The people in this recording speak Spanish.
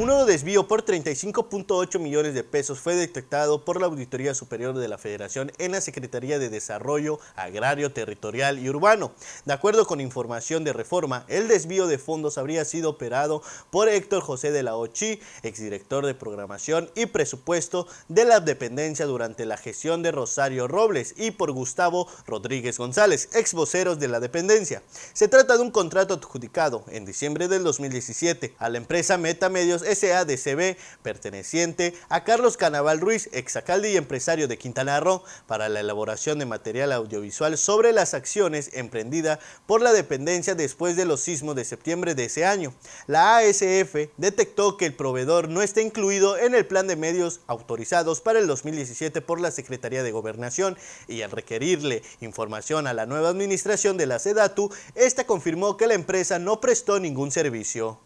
Un nuevo desvío por 35.8 millones de pesos fue detectado por la Auditoría Superior de la Federación en la Secretaría de Desarrollo Agrario, Territorial y Urbano. De acuerdo con información de reforma, el desvío de fondos habría sido operado por Héctor José de la Ochi, exdirector de Programación y Presupuesto de la Dependencia durante la gestión de Rosario Robles y por Gustavo Rodríguez González, ex voceros de la dependencia. Se trata de un contrato adjudicado en diciembre del 2017 a la empresa Meta Medios SADCB, perteneciente a Carlos Canaval Ruiz, exalcalde y empresario de Quintana Roo, para la elaboración de material audiovisual sobre las acciones emprendidas por la dependencia después de los sismos de septiembre de ese año. La ASF detectó que el proveedor no está incluido en el plan de medios autorizados para el 2017 por la Secretaría de Gobernación y al requerirle información a la nueva administración de la SEDATU, esta confirmó que la empresa no prestó ningún servicio.